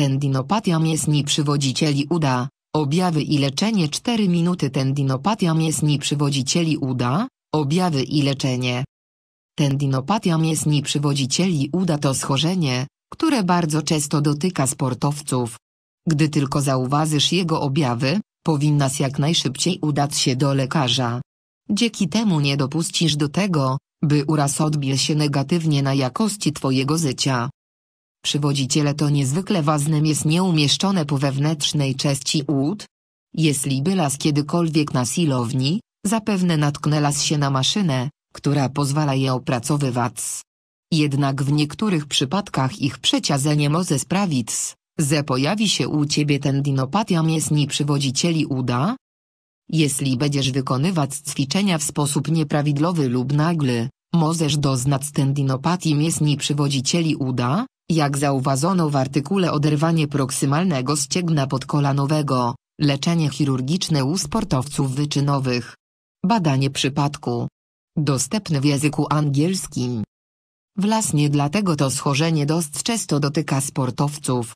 Tendinopatia mięśni przywodzicieli uda. Objawy i leczenie 4 minuty Tendinopatia mięśni przywodzicieli uda. Objawy i leczenie Tendinopatia mięśni przywodzicieli uda to schorzenie, które bardzo często dotyka sportowców. Gdy tylko zauważysz jego objawy, powinnaś jak najszybciej udać się do lekarza. Dzięki temu nie dopuścisz do tego, by uraz odbił się negatywnie na jakości twojego życia przywodziciele to niezwykle ważnym jest nieumieszczone po wewnętrznej części łód. Jeśli by las kiedykolwiek na silowni, zapewne natknę się na maszynę, która pozwala je opracowywać. Jednak w niektórych przypadkach ich przeciazenie może sprawić, że pojawi się u ciebie ten dinopatia miesni przywodzicieli uda? Jeśli będziesz wykonywać ćwiczenia w sposób nieprawidłowy lub nagły, możesz doznać tendinopatii miesni przywodzicieli uda? Jak zauważono w artykule oderwanie proksymalnego ścięgna podkolanowego, leczenie chirurgiczne u sportowców wyczynowych. Badanie przypadku. Dostępny w języku angielskim. Wlasnie dlatego to schorzenie dość często dotyka sportowców.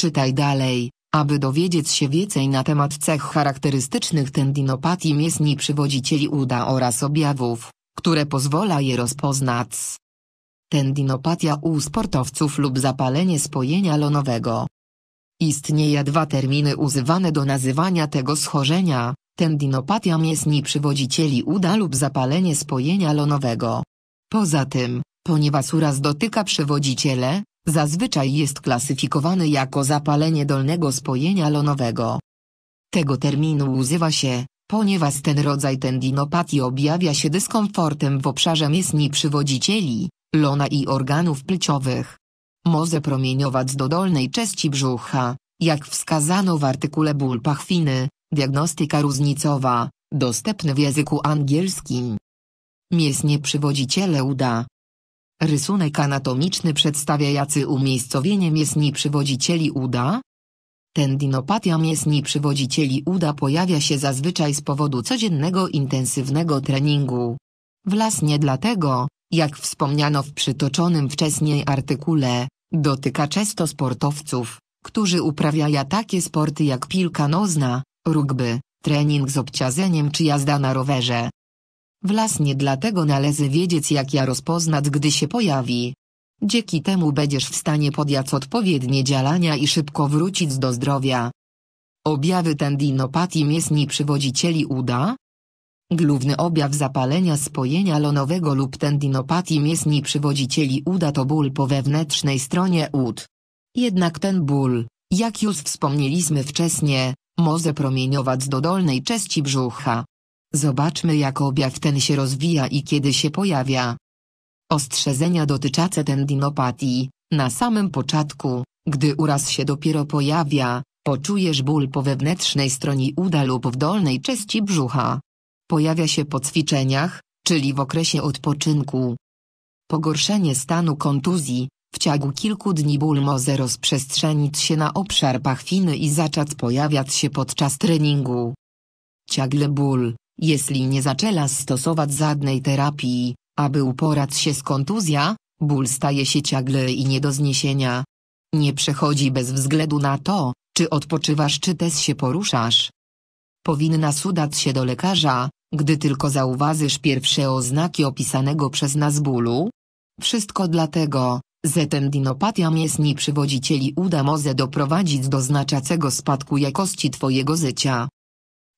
Czytaj dalej. Aby dowiedzieć się więcej na temat cech charakterystycznych tendinopatii mięśni przywodzicieli uda oraz objawów, które pozwala je rozpoznać, tendinopatia u sportowców lub zapalenie spojenia lonowego. Istnieje dwa terminy używane do nazywania tego schorzenia, tendinopatia mięsni przywodzicieli uda lub zapalenie spojenia lonowego. Poza tym, ponieważ uraz dotyka przywodziciele, zazwyczaj jest klasyfikowany jako zapalenie dolnego spojenia lonowego. Tego terminu używa się, ponieważ ten rodzaj tendinopatii objawia się dyskomfortem w obszarze mięsni przywodzicieli, lona i organów płciowych. Może promieniować do dolnej części brzucha, jak wskazano w artykule ból pachwiny, diagnostyka różnicowa, dostępny w języku angielskim. Miesnie przywodziciele uda. Rysunek anatomiczny przedstawia jacy umiejscowienie mięsni przywodzicieli uda. Tendinopatia mięsni przywodzicieli uda pojawia się zazwyczaj z powodu codziennego intensywnego treningu. Wlasnie dlatego, jak wspomniano w przytoczonym wcześniej artykule, dotyka często sportowców, którzy uprawiają takie sporty jak piłka nozna, rugby, trening z obciazeniem czy jazda na rowerze. Wlasnie dlatego należy wiedzieć jak ja rozpoznać gdy się pojawi. Dzięki temu będziesz w stanie podjąć odpowiednie działania i szybko wrócić do zdrowia. Objawy tendinopatii mięśni przywodzicieli uda, Główny objaw zapalenia spojenia lonowego lub tendinopatii mięśni przywodzicieli uda to ból po wewnętrznej stronie ud. Jednak ten ból, jak już wspomnieliśmy wcześniej, może promieniować do dolnej części brzucha. Zobaczmy jak objaw ten się rozwija i kiedy się pojawia. Ostrzeżenia dotyczące tendinopatii. Na samym początku, gdy uraz się dopiero pojawia, poczujesz ból po wewnętrznej stronie uda lub w dolnej części brzucha. Pojawia się po ćwiczeniach, czyli w okresie odpoczynku. Pogorszenie stanu kontuzji, w ciągu kilku dni ból może rozprzestrzenić się na obszar pachwiny i zaczać pojawiać się podczas treningu. Ciagle ból, jeśli nie zaczęła stosować żadnej terapii, aby uporać się z kontuzją, ból staje się ciagle i nie do zniesienia. Nie przechodzi bez względu na to, czy odpoczywasz czy też się poruszasz. Powinna sudać się do lekarza, gdy tylko zauważysz pierwsze oznaki opisanego przez nas bólu, wszystko dlatego, że ten dinopatia mięsni przywodzicieli uda może doprowadzić do znaczącego spadku jakości Twojego życia.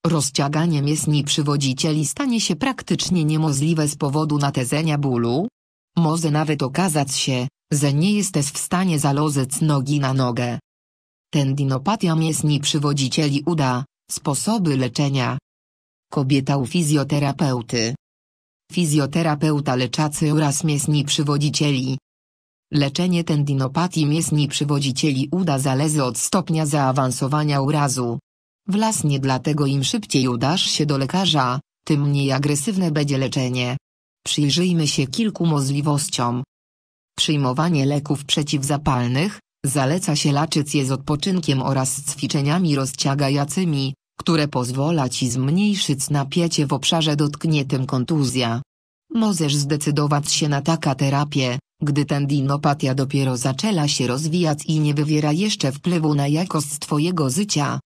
Rozciąganie mięsni przywodzicieli stanie się praktycznie niemożliwe z powodu natężenia bólu. Może nawet okazać się, że nie jesteś w stanie zalozyć nogi na nogę. Ten dinopatia mięsni przywodzicieli uda, sposoby leczenia. Kobieta u fizjoterapeuty. Fizjoterapeuta leczący oraz miesni przywodzicieli. Leczenie tendinopatii miesni przywodzicieli uda zależy od stopnia zaawansowania urazu. Wlasnie dlatego im szybciej udasz się do lekarza, tym mniej agresywne będzie leczenie. Przyjrzyjmy się kilku możliwościom. Przyjmowanie leków przeciwzapalnych, zaleca się laczyc je z odpoczynkiem oraz z ćwiczeniami rozciągającymi, które pozwala ci zmniejszyć napięcie w obszarze dotkniętym kontuzja. Możesz zdecydować się na taka terapię, gdy tendinopatia dopiero zaczęła się rozwijać i nie wywiera jeszcze wpływu na jakość twojego życia.